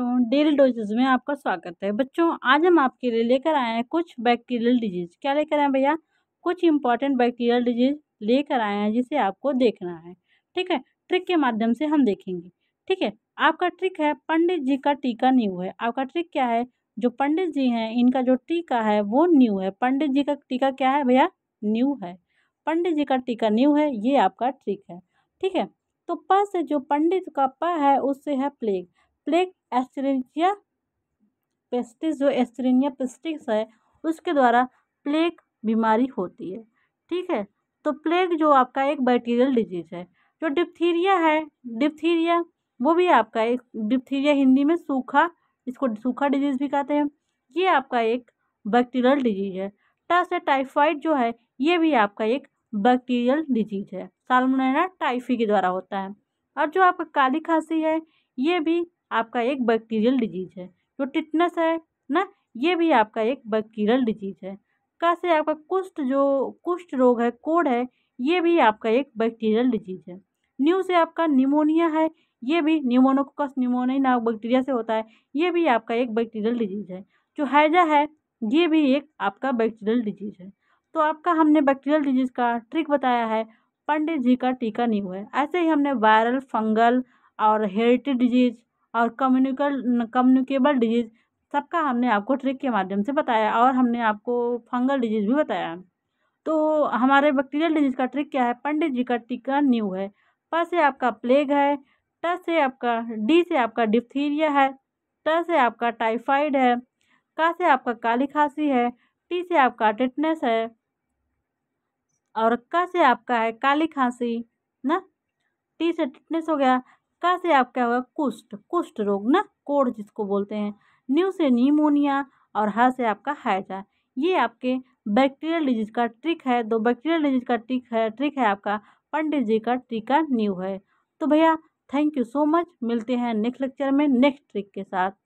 बच्चों daily doses में आपका स्वागत है बच्चों आज हम आपके लिए लेकर आए हैं कुछ बैक्टीरियल डिजीज क्या लेकर आए भैया कुछ इंपॉर्टेंट बैक्टीरियल डिजीज लेकर आए हैं जिसे आपको देखना है ठीक है ट्रिक के माध्यम से हम देखेंगे ठीक है आपका ट्रिक है पंडित जी का टीका न्यू है आपका ट्रिक क्या है जो पंडित जी हैं इनका जो टीका है वो न्यू है पंडित जी का टीका क्या है भैया न्यू है पंडित जी का टीका न्यू है ये आपका ट्रिक है ठीक है तो प से जो पंडित का प है उससे है प्लेग प्लेग एस्ट्रेंजिया पेस्टिस जो एस्ट्रेनिया पेस्टिक्स है उसके द्वारा प्लेग बीमारी होती है ठीक है तो प्लेग जो आपका एक बैक्टीरियल डिजीज है जो डिप्थीरिया है डिप्थीरिया वो भी आपका एक डिप्थीरिया हिंदी में सूखा इसको सूखा डिजीज भी कहते हैं ये आपका एक बैक्टीरियल डिजीज है टस टाइफाइड जो है ये भी आपका एक बैक्टीरियल डिजीज है सालमोनेरा टाइफी के द्वारा होता है और जो आपका काली खांसी है ये भी आपका एक बैक्टीरियल डिजीज है जो टिटनेस है ना ये भी आपका एक बैक्टीरियल डिजीज है का से आपका कुष्ठ जो कुष्ठ रोग है कोड है ये भी आपका एक बैक्टीरियल डिजीज है न्यू से आपका निमोनिया है ये भी न्यूमोनोकोकस न्यूमोनिया नामक बैक्टीरिया से होता है ये भी आपका एक बैक्टीरियल डिजीज है जो हैजा है ये भी एक आपका बैक्टीरियल डिजीज है तो आपका हमने बैक्टीरियल डिजीज का ट्रिक बताया है पंडित जी का टीका नहीं हुआ है ऐसे ही हमने वायरल फंगल और हेरिटेज डिजीज और कम्युनिकल कम्युनिकेबल डिजीज़ सबका हमने आपको ट्रिक के माध्यम से बताया और हमने आपको फंगल डिजीज़ भी बताया तो हमारे बैक्टीरियल डिजीज़ का ट्रिक क्या है पंडित जी का टीका न्यू है प से आपका प्लेग है ट से आपका डी से आपका डिप्थीरिया है ट से आपका टाइफाइड है का से आपका काली खांसी है टी से आपका टिटनेस है और क से आपका है काली खांसी ना टी से टिटनेस हो गया का से आप क्या होगा कुष्ठ कुष्ठ रोग ना कोढ़ जिसको बोलते हैं न्यू से न्यूमोनिया और हा से आपका हैजा ये आपके बैक्टीरियल डिजीज का ट्रिक है दो बैक्टीरियल डिजीज का ट्रिक है ट्रिक है आपका पंडित जी का टीका न्यू है तो भैया थैंक यू सो मच मिलते हैं नेक्स्ट लेक्चर में नेक्स्ट ट्रिक के साथ